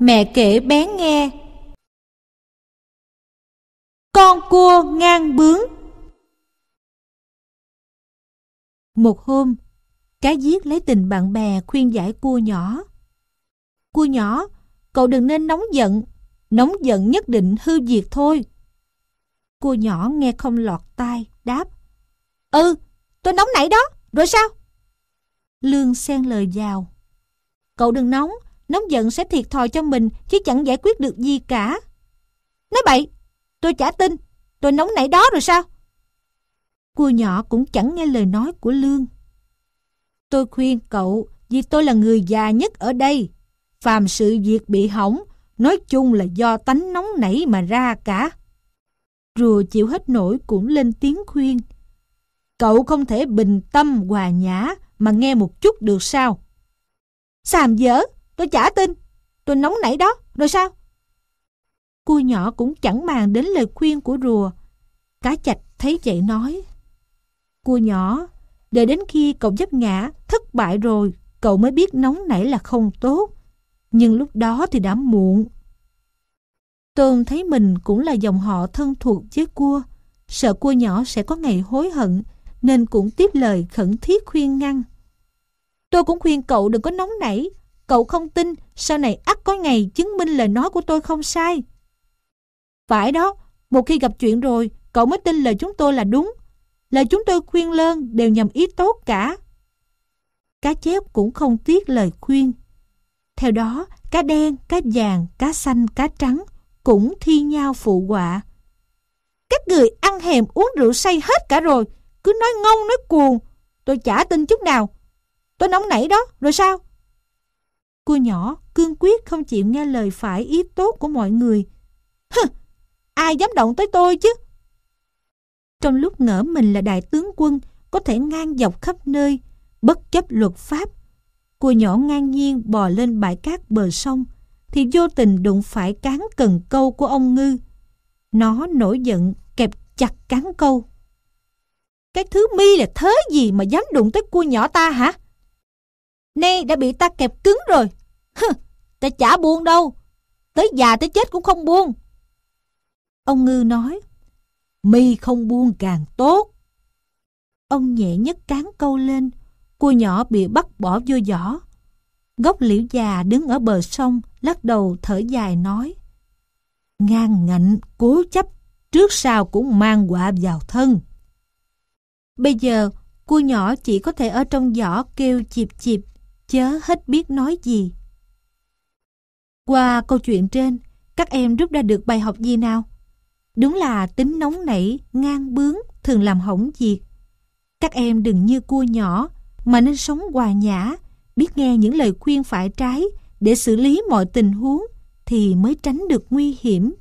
mẹ kể bé nghe. Con cua ngang bướng Một hôm, cá giết lấy tình bạn bè khuyên giải cua nhỏ. Cua nhỏ, cậu đừng nên nóng giận, nóng giận nhất định hư diệt thôi. Cua nhỏ nghe không lọt tai, đáp. Ừ, tôi nóng nảy đó, rồi sao? Lương xen lời vào. Cậu đừng nóng, Nóng giận sẽ thiệt thòi cho mình Chứ chẳng giải quyết được gì cả Nói bậy Tôi chả tin Tôi nóng nảy đó rồi sao Cua nhỏ cũng chẳng nghe lời nói của Lương Tôi khuyên cậu Vì tôi là người già nhất ở đây Phàm sự việc bị hỏng Nói chung là do tánh nóng nảy mà ra cả Rùa chịu hết nổi cũng lên tiếng khuyên Cậu không thể bình tâm hòa nhã Mà nghe một chút được sao Xàm dở Tôi chả tin. Tôi nóng nảy đó, rồi sao? Cua nhỏ cũng chẳng màng đến lời khuyên của rùa. Cá chạch thấy vậy nói. Cua nhỏ, đợi đến khi cậu dấp ngã, thất bại rồi, cậu mới biết nóng nảy là không tốt. Nhưng lúc đó thì đã muộn. Tôm thấy mình cũng là dòng họ thân thuộc với cua. Sợ cua nhỏ sẽ có ngày hối hận, nên cũng tiếp lời khẩn thiết khuyên ngăn. Tôi cũng khuyên cậu đừng có nóng nảy, Cậu không tin Sau này ắt có ngày chứng minh lời nói của tôi không sai Phải đó Một khi gặp chuyện rồi Cậu mới tin lời chúng tôi là đúng Lời chúng tôi khuyên lơn đều nhằm ý tốt cả Cá chép cũng không tiếc lời khuyên Theo đó Cá đen, cá vàng, cá xanh, cá trắng Cũng thi nhau phụ họa Các người ăn hèm uống rượu say hết cả rồi Cứ nói ngông nói cuồng Tôi chả tin chút nào Tôi nóng nảy đó, rồi sao? nhỏ, cương quyết không chịu nghe lời phải ý tốt của mọi người. Hừ, ai dám động tới tôi chứ? Trong lúc ngỡ mình là đại tướng quân, có thể ngang dọc khắp nơi, bất chấp luật pháp, cô nhỏ ngang nhiên bò lên bãi cát bờ sông, thì vô tình đụng phải cán cần câu của ông Ngư. Nó nổi giận, kẹp chặt cán câu. Cái thứ mi là thế gì mà dám đụng tới cua nhỏ ta hả? Nay đã bị ta kẹp cứng rồi, Ta chả buông đâu Tới già tới chết cũng không buông Ông Ngư nói mi không buông càng tốt Ông nhẹ nhất cán câu lên Cua nhỏ bị bắt bỏ vô giỏ Gốc liễu già đứng ở bờ sông Lắc đầu thở dài nói Ngang ngạnh cố chấp Trước sau cũng mang quả vào thân Bây giờ cua nhỏ chỉ có thể ở trong giỏ kêu chịp chịp Chớ hết biết nói gì qua câu chuyện trên, các em rút ra được bài học gì nào? Đúng là tính nóng nảy, ngang bướng thường làm hỏng việc. Các em đừng như cua nhỏ mà nên sống hòa nhã, biết nghe những lời khuyên phải trái để xử lý mọi tình huống thì mới tránh được nguy hiểm.